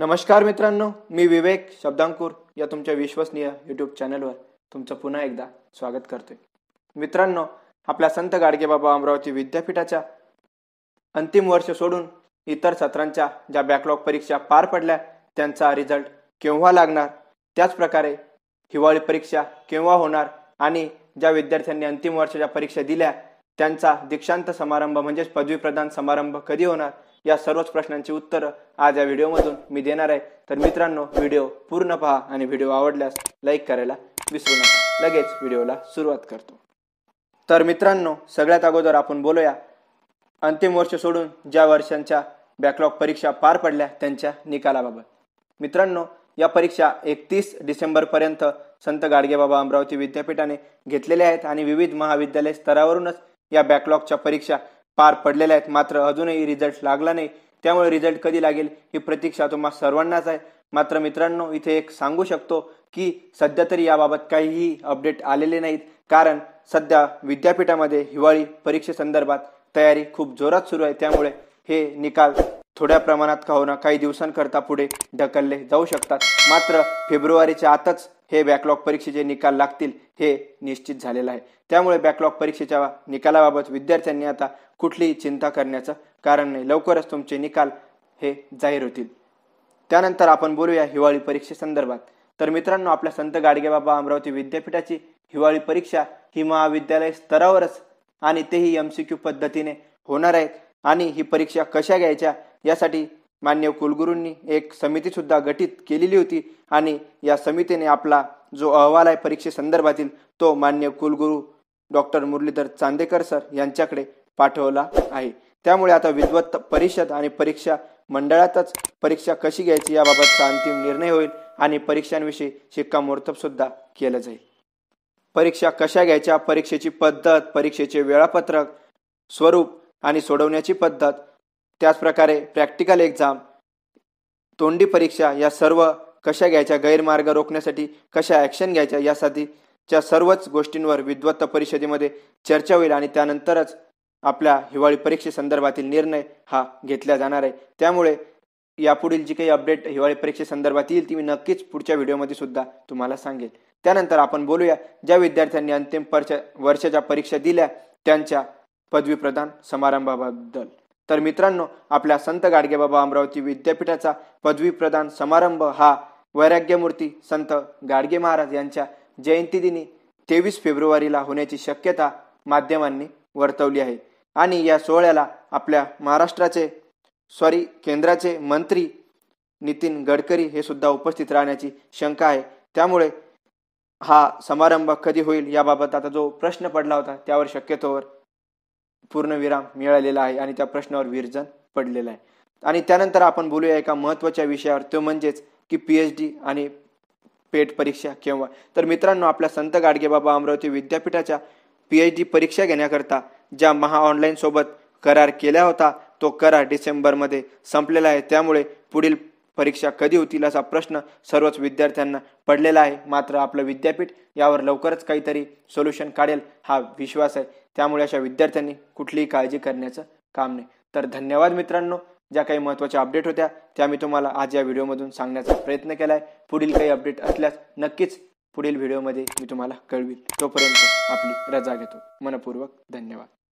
नमस्कार मित्रांनो मी विवेक शब्दांकूर या तुमच्या विश्वसनीय यूट्यूब चॅनलवर तुमचं पुन्हा एकदा स्वागत करतोय मित्रांनो आपल्या संत गाडगेबाबा अमरावती विद्यापीठाच्या अंतिम वर्ष सोडून इतर सत्रांच्या ज्या बॅकलॉग परीक्षा पार पडल्या त्यांचा रिझल्ट केव्हा लागणार त्याचप्रकारे हिवाळी परीक्षा केव्हा होणार आणि ज्या विद्यार्थ्यांनी अंतिम वर्षाच्या परीक्षा दिल्या त्यांचा दीक्षांत समारंभ म्हणजेच पदवी प्रदान समारंभ कधी होणार या सर्वच प्रश्नांची उत्तरं आज या व्हिडिओमधून मी देणार आहे तर मित्रांनो व्हिडिओ पूर्ण पहा आणि व्हिडिओ आवडल्यास लाईक करायला विसरू नका लगेच व्हिडिओला सुरुवात करतो तर मित्रांनो सगळ्यात अगोदर आपण बोलूया अंतिम वर्ष सोडून ज्या वर्षांच्या बॅकलॉग परीक्षा पार पडल्या त्यांच्या निकालाबाबत मित्रांनो या परीक्षा एकतीस डिसेंबरपर्यंत संत गाडगेबाबा अमरावती विद्यापीठाने घेतलेल्या आहेत आणि विविध महाविद्यालय स्तरावरूनच या बॅकलॉगच्या परीक्षा पार पडलेले आहेत मात्र अजूनही रिझल्ट लागला नाही त्यामुळे रिझल्ट कधी लागेल ही प्रतीक्षा तुम्हा सर्वांनाच आहे मात्र मित्रांनो इथे एक सांगू शकतो की सध्या तरी याबाबत काहीही अपडेट आलेले नाहीत कारण सध्या विद्यापीठामध्ये हिवाळी परीक्षेसंदर्भात तयारी खूप जोरात सुरू आहे त्यामुळे हे निकाल थोड्या प्रमाणात का होणं काही दिवसांकरता पुढे ढकलले जाऊ शकतात मात्र फेब्रुवारीच्या आतच हे बॅकलॉग परीक्षेचे निकाल लागतील हे निश्चित झालेलं आहे त्यामुळे बॅकलॉग परीक्षेच्या निकालाबाबत विद्यार्थ्यांनी आता कुठलीही चिंता करण्याचं कारण नाही लवकरच तुमचे निकाल हे जाहीर होतील त्यानंतर आपण बोलूया हिवाळी परीक्षेसंदर्भात तर मित्रांनो आपल्या संत गाडगेबाबा अमरावती विद्यापीठाची हिवाळी परीक्षा ही महाविद्यालय स्तरावरच आणि तेही एम सी क्यू पद्धतीने होणार आहेत आणि ही परीक्षा कशा घ्यायच्या यासाठी मान्य कुलगुरूंनी एक समिती सुद्धा गठीत केलेली होती आणि या समितीने आपला जो अहवाल आहे परीक्षेसंदर्भातील तो मान्य कुलगुरू डॉक्टर मुरलीधर चांदेकर सर यांच्याकडे पाठवला आहे त्यामुळे आता विद्वत्त परिषद आणि परीक्षा मंडळातच परीक्षा कशी घ्यायची याबाबतचा अंतिम निर्णय होईल आणि परीक्षांविषयी शिक्कामोर्तब सुद्धा केलं जाईल परीक्षा कशा घ्यायच्या परीक्षेची पद्धत परीक्षेचे वेळापत्रक स्वरूप आणि सोडवण्याची पद्धत त्याचप्रकारे प्रॅक्टिकल एक्झाम तोंडी परीक्षा या सर्व कशा घ्यायच्या गैरमार्ग रोखण्यासाठी कशा ॲक्शन घ्यायच्या यासाठीच्या सर्वच गोष्टींवर विद्वत्त परिषदेमध्ये चर्चा होईल आणि त्यानंतरच आपल्या हिवाळी परीक्षेसंदर्भातील निर्णय हा घेतला जाणार आहे त्यामुळे यापुढील जी काही अपडेट हिवाळी परीक्षेसंदर्भात येईल ती मी नक्कीच पुढच्या व्हिडिओमध्ये सुद्धा तुम्हाला सांगेल त्यानंतर आपण बोलूया ज्या विद्यार्थ्यांनी अंतिम वर्षाच्या परीक्षा दिल्या त्यांच्या पदवीप्रदान समारंभाबद्दल तर मित्रांनो आपल्या संत गाडगेबाबा अमरावती विद्यापीठाचा पदवी प्रदान समारंभ हा वैराग्यमूर्ती संत गाडगे महाराज यांच्या जयंतीदिनी तेवीस फेब्रुवारीला होण्याची शक्यता माध्यमांनी वर्तवली आहे आणि या सोहळ्याला आपल्या महाराष्ट्राचे सॉरी केंद्राचे मंत्री नितीन गडकरी हे सुद्धा उपस्थित राहण्याची शंका आहे त्यामुळे हा समारंभ कधी होईल याबाबत आता जो प्रश्न पडला होता त्यावर शक्यतोवर पूर्णविराम मिळालेला आहे आणि त्या प्रश्नावर विरजन पडलेला आहे आणि त्यानंतर आपण बोलूया एका महत्त्वाच्या विषयावर तो म्हणजेच की पी एच डी आणि पेट परीक्षा केव्हा तर मित्रांनो आपल्या संत गाडगेबाबा अमरावती विद्यापीठाच्या पी एच डी परीक्षा घेण्याकरता ज्या महा ऑनलाईन सोबत करार केला होता तो करार डिसेंबरमध्ये संपलेला आहे त्यामुळे पुढील परीक्षा कधी होतील असा प्रश्न सर्वच विद्यार्थ्यांना पडलेला आहे मात्र आपलं विद्यापीठ यावर लवकरच काहीतरी सोल्युशन काढेल हा विश्वास आहे त्यामुळे अशा विद्यार्थ्यांनी कुठलीही काळजी करण्याचं काम नाही तर धन्यवाद मित्रांनो ज्या काही महत्त्वाच्या अपडेट होत्या त्या मी तुम्हाला आज या व्हिडिओमधून सांगण्याचा प्रयत्न केला आहे पुढील काही अपडेट असल्यास नक्कीच पुढील व्हिडिओमध्ये मी तुम्हाला कळवी तोपर्यंत आपली रजा घेतो मनपूर्वक धन्यवाद